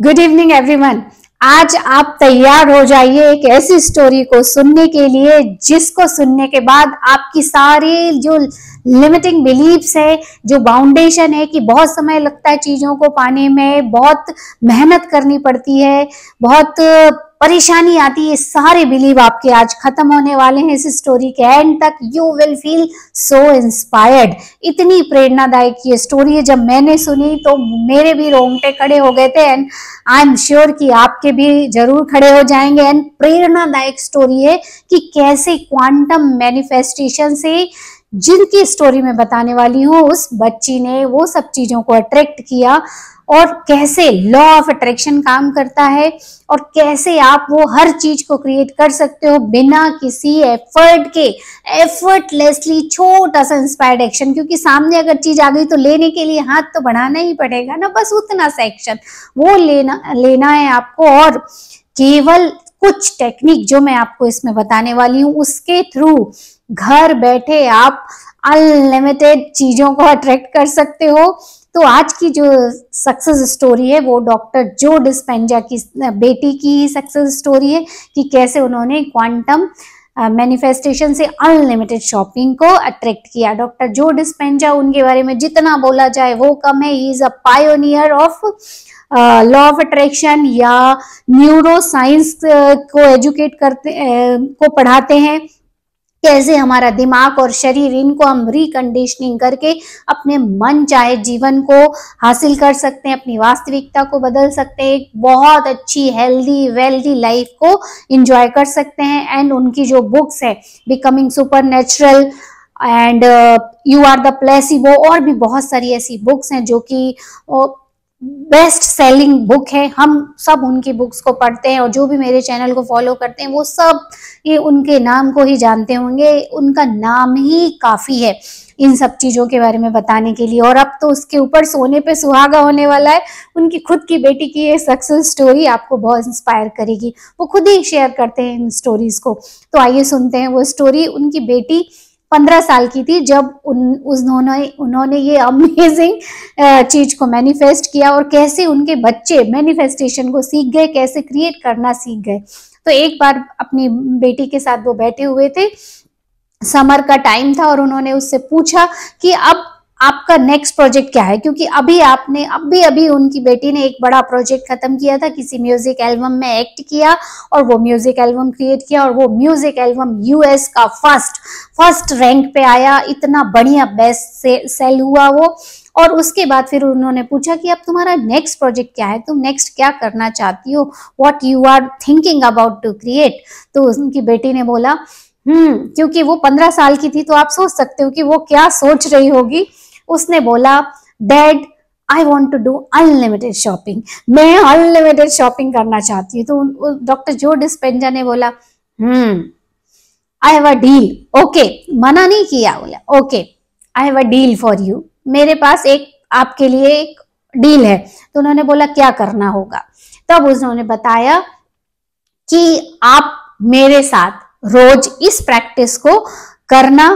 Good evening everyone आज आप तैयार हो जाइए एक ऐसी स्टोरी को सुनने के लिए जिसको सुनने के बाद आपकी सारी जो लिमिटिंग बिलीव्स है जो बाउंडेशन है कि बहुत समय लगता है चीज़ों को पाने में बहुत मेहनत करनी पड़ती है बहुत परेशानी आती है सारे बिलीव आपके आज खत्म होने वाले हैं इस स्टोरी के एंड तक you will feel so inspired इतनी प्रेरणादायक ये स्टोरी है जब मैंने सुनी तो मेरे भी रोंगटे खड़े हो गए थे एंड आई एम श्योर कि आपके भी जरूर खड़े हो जाएंगे एंड प्रेरणादायक स्टोरी है कि कैसे क्वांटम मैनिफेस्टेशन से जिनकी स्टोरी मैं बताने वाली हूँ उस बच्ची ने वो सब चीजों को अट्रैक्ट किया और कैसे लॉ ऑफ अट्रैक्शन काम करता है और कैसे आप वो हर चीज को क्रिएट कर सकते हो बिना किसी एफर्ट के एफर्टलेसली छोटा सा इंस्पायर्ड एक्शन क्योंकि सामने अगर चीज आ गई तो लेने के लिए हाथ तो बढ़ाना ही पड़ेगा ना बस उतना सा एक्शन वो लेना लेना है आपको और केवल कुछ टेक्निक जो मैं आपको इसमें बताने वाली हूँ उसके थ्रू घर बैठे आप अनलिमिटेड चीजों को अट्रैक्ट कर सकते हो तो आज की जो सक्सेस स्टोरी है वो डॉक्टर जो डिस्पेंजा की बेटी की सक्सेस स्टोरी है कि कैसे उन्होंने क्वांटम मैनिफेस्टेशन uh, से अनलिमिटेड शॉपिंग को अट्रैक्ट किया डॉक्टर जो डिस्पेंजा उनके बारे में जितना बोला जाए वो कम है is a pioneer of law of attraction या न्यूरो साइंस uh, को एजुकेट करते uh, को पढ़ाते हैं कैसे हमारा दिमाग और शरीर इनको हम रिकंडीशनिंग करके अपने मन चाहे जीवन को हासिल कर सकते हैं अपनी वास्तविकता को बदल सकते हैं एक बहुत अच्छी हेल्दी वेल्दी लाइफ को इंजॉय कर सकते हैं एंड उनकी जो बुक्स है becoming supernatural and you are the placebo और भी बहुत सारी ऐसी बुक्स हैं जो कि uh, बेस्ट सेलिंग बुक है हम सब उनकी बुक्स को पढ़ते हैं और जो भी मेरे चैनल को फॉलो करते हैं वो सब ये उनके नाम को ही जानते होंगे उनका नाम ही काफ़ी है इन सब चीज़ों के बारे में बताने के लिए और अब तो उसके ऊपर सोने पे सुहागा होने वाला है उनकी खुद की बेटी की ये सक्सेस स्टोरी आपको बहुत इंस्पायर करेगी वो खुद ही शेयर करते हैं इन स्टोरीज़ को तो आइए सुनते हैं वो स्टोरी उनकी बेटी पंद्रह साल की थी जब उन उन्होंने उन्होंने ये अमेजिंग चीज को मैनिफेस्ट किया और कैसे उनके बच्चे मैनिफेस्टेशन को सीख गए कैसे क्रिएट करना सीख गए तो एक बार अपनी बेटी के साथ वो बैठे हुए थे समर का टाइम था और उन्होंने उससे पूछा कि अब आपका नेक्स्ट प्रोजेक्ट क्या है क्योंकि अभी आपने अभी अभी उनकी बेटी ने एक बड़ा प्रोजेक्ट खत्म किया था किसी म्यूजिक एल्बम में एक्ट किया और वो म्यूजिक एल्बम क्रिएट किया और वो म्यूजिक एल्बम यूएस का फर्स्ट फर्स्ट रैंक पे आया इतना बढ़िया बेस्ट से, सेल हुआ वो और उसके बाद फिर उन्होंने पूछा कि अब तुम्हारा नेक्स्ट प्रोजेक्ट क्या है तुम नेक्स्ट क्या करना चाहती हो what you are thinking about to create तो उनकी बेटी ने बोला हम्म क्योंकि वो पंद्रह साल की थी तो आप सोच सकते हो कि वो क्या सोच रही होगी उसने बोला dad I want to do unlimited shopping मैं अनलिमिटेड शॉपिंग करना चाहती हूँ तो डॉक्टर जो डिस्पेंजा ने बोला hmm I have a deal okay मना नहीं किया बोला okay I have a deal for you मेरे पास एक आपके लिए एक डील है तो उन्होंने बोला क्या करना होगा तब उन्होंने बताया कि आप मेरे साथ रोज इस प्रैक्टिस को करना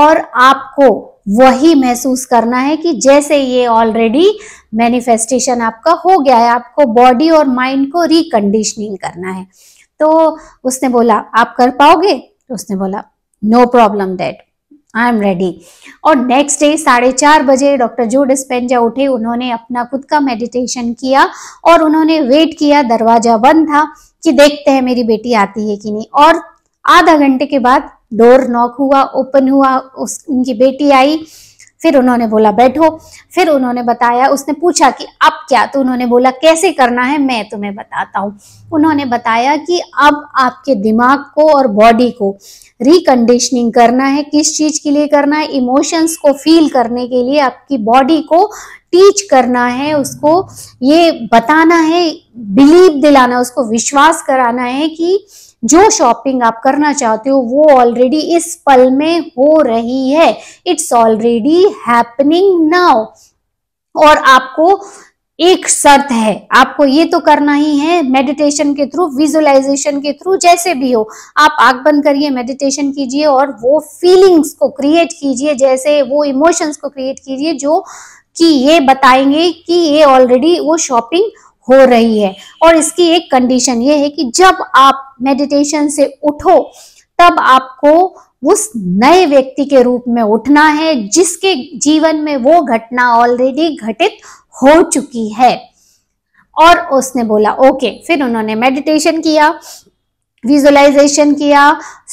और आपको वही महसूस करना है कि जैसे ये ऑलरेडी मैनिफेस्टेशन आपका हो गया है आपको बॉडी और माइंड को रिकंडीशनिंग करना है तो उसने बोला आप कर पाओगे तो उसने बोला no problem that I am ready और नेक्स्ट डे साढ़े चार बजे डॉक्टर जो डिस्पेंजा उठे उन्होंने अपना खुद का मेडिटेशन किया और उन्होंने वेट किया दरवाजा बंद था कि देखते हैं मेरी बेटी आती है कि नहीं और आधा घंटे के बाद डोर नॉक हुआ ओपन हुआ उस उनकी बेटी आई फिर उन्होंने बोला बैठो फिर उन्होंने बताया उसने पूछा कि अब क्या तो उन्होंने बोला कैसे करना है मैं तुम्हें बताता हूँ उन्होंने बताया कि अब आपके दिमाग को और बॉडी को रिकंडीशनिंग करना है किस चीज़ के लिए करना है इमोशंस को फील करने के लिए आपकी बॉडी को टीच करना है उसको ये बताना है बिलीव दिलाना उसको विश्वास कराना है कि जो शॉपिंग आप करना चाहते हो वो ऑलरेडी इस पल में हो रही है इट्स ऑलरेडी हैपनिंग नाउ और आपको एक शर्त है आपको ये तो करना ही है मेडिटेशन के थ्रू विजुअलाइजेशन के थ्रू जैसे भी हो आप आग बंद करिए मेडिटेशन कीजिए और वो फीलिंग्स को क्रिएट कीजिए जैसे वो इमोशंस को क्रिएट कीजिए जो कि ये बताएंगे कि ये ऑलरेडी वो शॉपिंग हो रही है और इसकी एक कंडीशन ये है कि जब आप मेडिटेशन से उठो तब आपको उस नए व्यक्ति के रूप में उठना है जिसके जीवन में वो घटना ऑलरेडी घटित हो चुकी है और उसने बोला ओके फिर उन्होंने मेडिटेशन किया विजुअलाइजेशन किया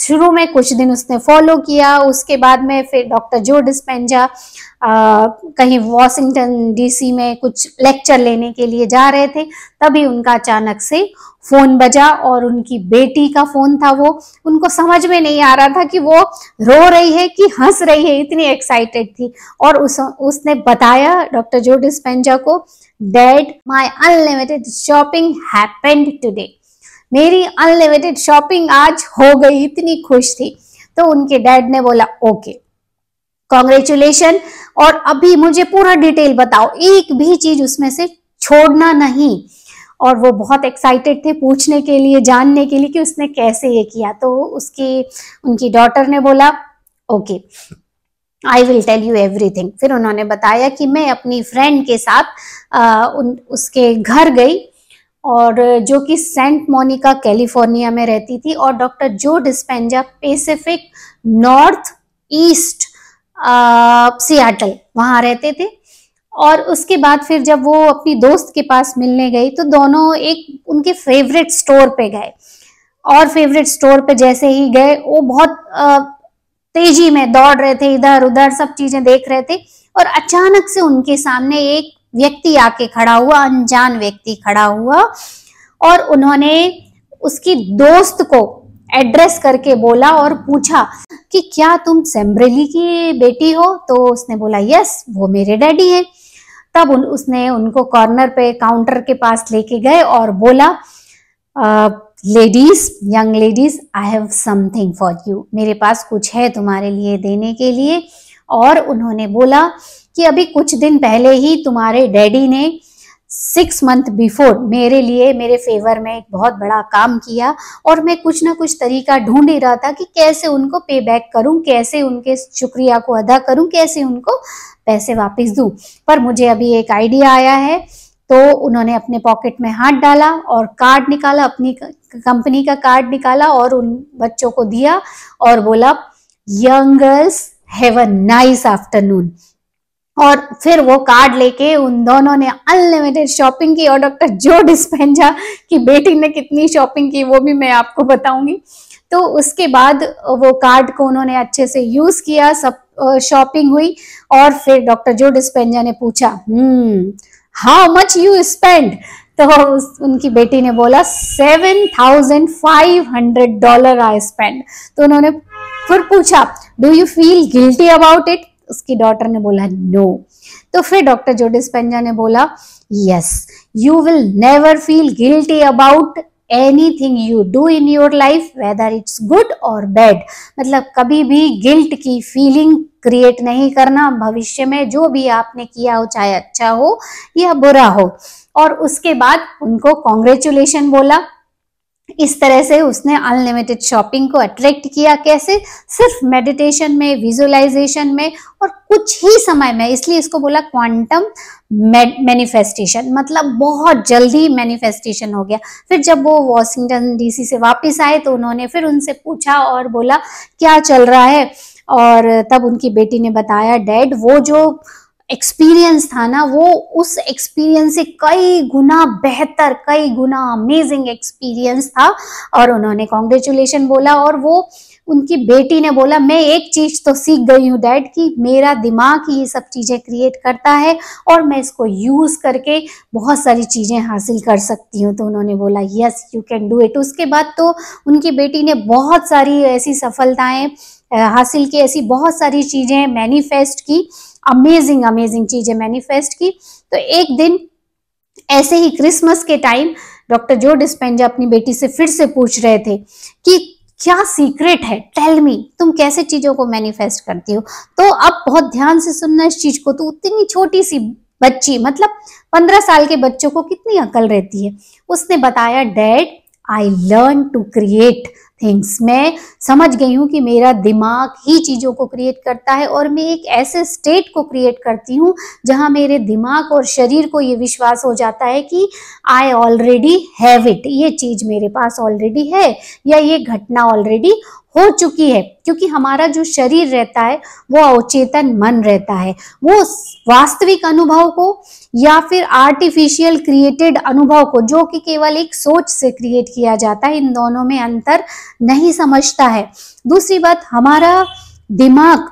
शुरू में कुछ दिन उसने फॉलो किया उसके बाद में फिर डॉक्टर जो डिस्पेंजा कहीं वॉशिंगटन डीसी में कुछ लेक्चर लेने के लिए जा रहे थे तभी उनका अचानक से फोन बजा और उनकी बेटी का फोन था वो उनको समझ में नहीं आ रहा था कि वो रो रही है कि हंस रही है इतनी एक्साइटेड थी और उस उसने बताया डॉक्टर जो डिस्पेंजा को dad my unlimited shopping happened today मेरी अनलिमिटेड शॉपिंग आज हो गई इतनी खुश थी तो उनके डैड ने बोला ओके कॉन्ग्रेचुलेशन और अभी मुझे पूरा डिटेल बताओ एक भी चीज उसमें से छोड़ना नहीं और वो बहुत एक्साइटेड थे पूछने के लिए जानने के लिए कि उसने कैसे ये किया तो उसकी उनकी डॉटर ने बोला okay I will tell you everything फिर उन्होंने बताया कि मैं अपनी फ्रेंड के साथ आ, उन, उसके घर गई और जो कि सेंट मोनिका कैलिफोर्निया में रहती थी और doctor Joe Dispenza Pacific north east Seattle वहाँ रहते थे और उसके बाद फिर जब वो अपनी दोस्त के पास मिलने गई तो दोनों एक उनके फेवरेट स्टोर पे गए और फेवरेट स्टोर पे जैसे ही गए वो बहुत तेजी में दौड़ रहे थे इधर उधर सब चीजें देख रहे थे और अचानक से उनके सामने एक व्यक्ति आके खड़ा हुआ अनजान व्यक्ति खड़ा हुआ और उन्होंने उसकी दोस्त को एड्रेस करके बोला और पूछा कि क्या तुम सेम्ब्रेली की बेटी हो तो उसने बोला यस वो मेरे डैडी हैं तब उन, उसने उनको कॉर्नर पे काउंटर के पास लेके गए और बोला ladies young ladies I have something for you मेरे पास कुछ है तुम्हारे लिए देने के लिए और उन्होंने बोला कि अभी कुछ दिन पहले ही तुम्हारे डैडी ने सिक्स मंथ बिफोर मेरे लिए मेरे फेवर में एक बहुत बड़ा काम किया और मैं कुछ ना कुछ तरीका ढूंढ ही रहा था कि कैसे उनको पे बैक करूं कैसे उनके शुक्रिया को अदा करूं कैसे उनको पैसे वापस दूं पर मुझे अभी एक आइडिया आया है तो उन्होंने अपने पॉकेट में हाथ डाला और कार्ड निकाला अपनी कंपनी का कार्ड निकाला और उन बच्चों को दिया और बोला young girls have a nice afternoon और फिर वो कार्ड लेके उन दोनों ने अनलिमिटेड शॉपिंग की और डॉक्टर जो डिस्पेंजा की बेटी ने कितनी शॉपिंग की वो भी मैं आपको बताऊंगी तो उसके बाद वो कार्ड को उन्होंने अच्छे से यूज किया सब शॉपिंग हुई और फिर डॉक्टर जो डिस्पेंजा ने पूछा hmm how much you spend तो उस, उनकी बेटी ने बोला seven thousand five hundred dollar I spend तो उन्होंने फिर पूछा do you feel guilty about it उसकी डॉटर ने बोला नो no. तो फिर डॉक्टर जोडिस पंजा ने बोला yes you will never feel guilty about anything you do in your life whether it's good और बैड मतलब कभी भी गिल्ट की फीलिंग क्रिएट नहीं करना भविष्य में जो भी आपने किया हो चाहे अच्छा हो या बुरा हो और उसके बाद उनको कॉन्ग्रेचुलेशन बोला इस तरह से उसने अनलिमिटेड शॉपिंग को अट्रैक्ट किया कैसे सिर्फ मेडिटेशन में विजुअलाइजेशन में और कुछ ही समय में इसलिए इसको बोला क्वांटम मैनिफेस्टेशन मतलब बहुत जल्दी मैनिफेस्टेशन हो गया फिर जब वो वॉशिंगटन डीसी से वापस आए तो उन्होंने फिर उनसे पूछा और बोला क्या चल रहा है और तब उनकी बेटी ने बताया डैड वो जो एक्सपीरियंस था ना वो उस एक्सपीरियंस से कई गुना बेहतर कई गुना अमेजिंग एक्सपीरियंस था और उन्होंने कॉन्ग्रेचुलेशन बोला और वो उनकी बेटी ने बोला मैं एक चीज तो सीख गई हूँ डैड कि मेरा दिमाग ये सब चीजें क्रिएट करता है और मैं इसको यूज करके बहुत सारी चीजें हासिल कर सकती हूँ तो उन्होंने बोला yes you can do it उसके बाद तो उनकी बेटी ने बहुत सारी ऐसी सफलताएं हासिल की ऐसी बहुत सारी चीज़ें मैनिफेस्ट की अमेजिंग अमेजिंग चीज़ें मैनिफेस्ट की तो एक दिन ऐसे ही क्रिसमस के टाइम डॉक्टर जो डिस्पेंजा अपनी बेटी से फिर से पूछ रहे थे कि क्या सीक्रेट है टेल मी तुम कैसे चीजों को मैनिफेस्ट करती हो तो अब बहुत ध्यान से सुनना इस चीज को तो उतनी छोटी सी बच्ची मतलब पंद्रह साल के बच्चों को कितनी अकल रहती है उसने बताया dad I learn to create things मैं समझ गई हूँ कि मेरा दिमाग ही चीज़ों को क्रिएट करता है और मैं एक ऐसे स्टेट को क्रिएट करती हूँ जहाँ मेरे दिमाग और शरीर को ये विश्वास हो जाता है कि आई ऑलरेडी हैव इट ये चीज़ मेरे पास ऑलरेडी है या ये घटना ऑलरेडी हो चुकी है क्योंकि हमारा जो शरीर रहता है वो अवचेतन मन रहता है वो वास्तविक अनुभव को या फिर आर्टिफिशियल क्रिएटेड अनुभव को जो कि केवल एक सोच से क्रिएट किया जाता है इन दोनों में अंतर नहीं समझता है दूसरी बात हमारा दिमाग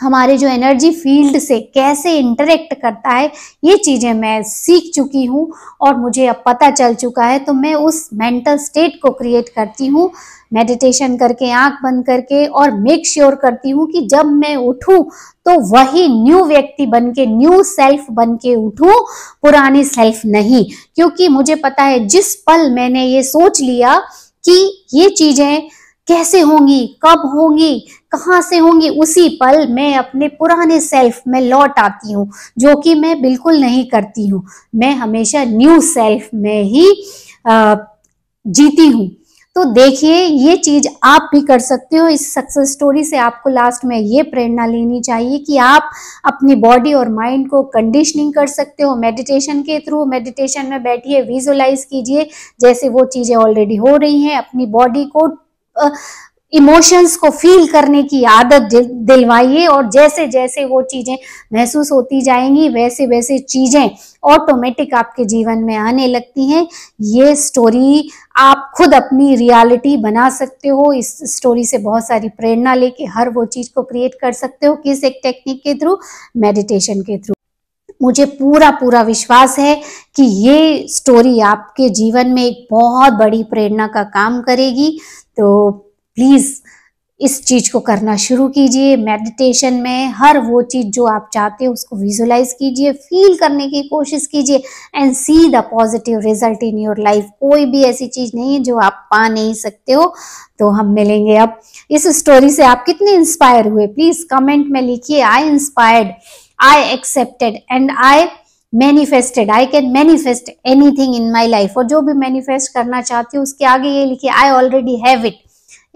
हमारे जो एनर्जी फील्ड से कैसे इंटरेक्ट करता है ये चीज़ें मैं सीख चुकी हूँ और मुझे अब पता चल चुका है तो मैं उस मेंटल स्टेट को क्रिएट करती हूँ मेडिटेशन करके आंख बंद करके और मेक श्योर sure करती हूँ कि जब मैं उठूँ तो वही न्यू व्यक्ति बन के न्यू सेल्फ बन के उठूँ पुरानी सेल्फ नहीं क्योंकि मुझे पता है जिस पल मैंने ये सोच लिया कि ये चीजें कैसे होंगी कब होंगी कहाँ से होंगी उसी पल मैं अपने पुराने सेल्फ में लौट आती हूँ जो कि मैं बिल्कुल नहीं करती हूँ मैं हमेशा न्यू सेल्फ में ही आ, जीती हूँ तो देखिए ये चीज आप भी कर सकते हो इस सक्सेस स्टोरी से आपको लास्ट में ये प्रेरणा लेनी चाहिए कि आप अपनी बॉडी और माइंड को कंडीशनिंग कर सकते हो मेडिटेशन के थ्रू मेडिटेशन में बैठिए विजुअलाइज कीजिए जैसे वो चीजें ऑलरेडी हो रही हैं अपनी बॉडी को इमोशंस को फील करने की आदत दिलवाइए और जैसे जैसे वो चीज़ें महसूस होती जाएंगी वैसे वैसे चीज़ें ऑटोमेटिक आपके जीवन में आने लगती हैं ये स्टोरी आप खुद अपनी रियलिटी बना सकते हो इस स्टोरी से बहुत सारी प्रेरणा लेके हर वो चीज़ को क्रिएट कर सकते हो किस एक टेक्निक के थ्रू मेडिटेशन के थ्रू मुझे पूरा पूरा विश्वास है कि ये स्टोरी आपके जीवन में एक बहुत बड़ी प्रेरणा का काम करेगी तो प्लीज़ इस चीज़ को करना शुरू कीजिए मेडिटेशन में हर वो चीज़ जो आप चाहते हो उसको विजुलाइज कीजिए फील करने की कोशिश कीजिए and see the positive result in your life कोई भी ऐसी चीज़ नहीं है जो आप पा नहीं सकते हो तो हम मिलेंगे अब इस स्टोरी से आप कितने इंस्पायर हुए प्लीज़ कमेंट में लिखिए I inspired I accepted and I manifested I can manifest anything in my life और जो भी मैनिफेस्ट करना चाहती हूँ उसके आगे ये लिखिए आई ऑलरेडी हैव इट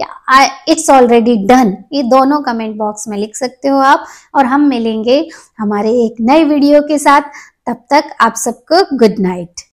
या इट्स ऑलरेडी डन ये दोनों कमेंट बॉक्स में लिख सकते हो आप और हम मिलेंगे हमारे एक नए वीडियो के साथ तब तक आप सबको गुड नाइट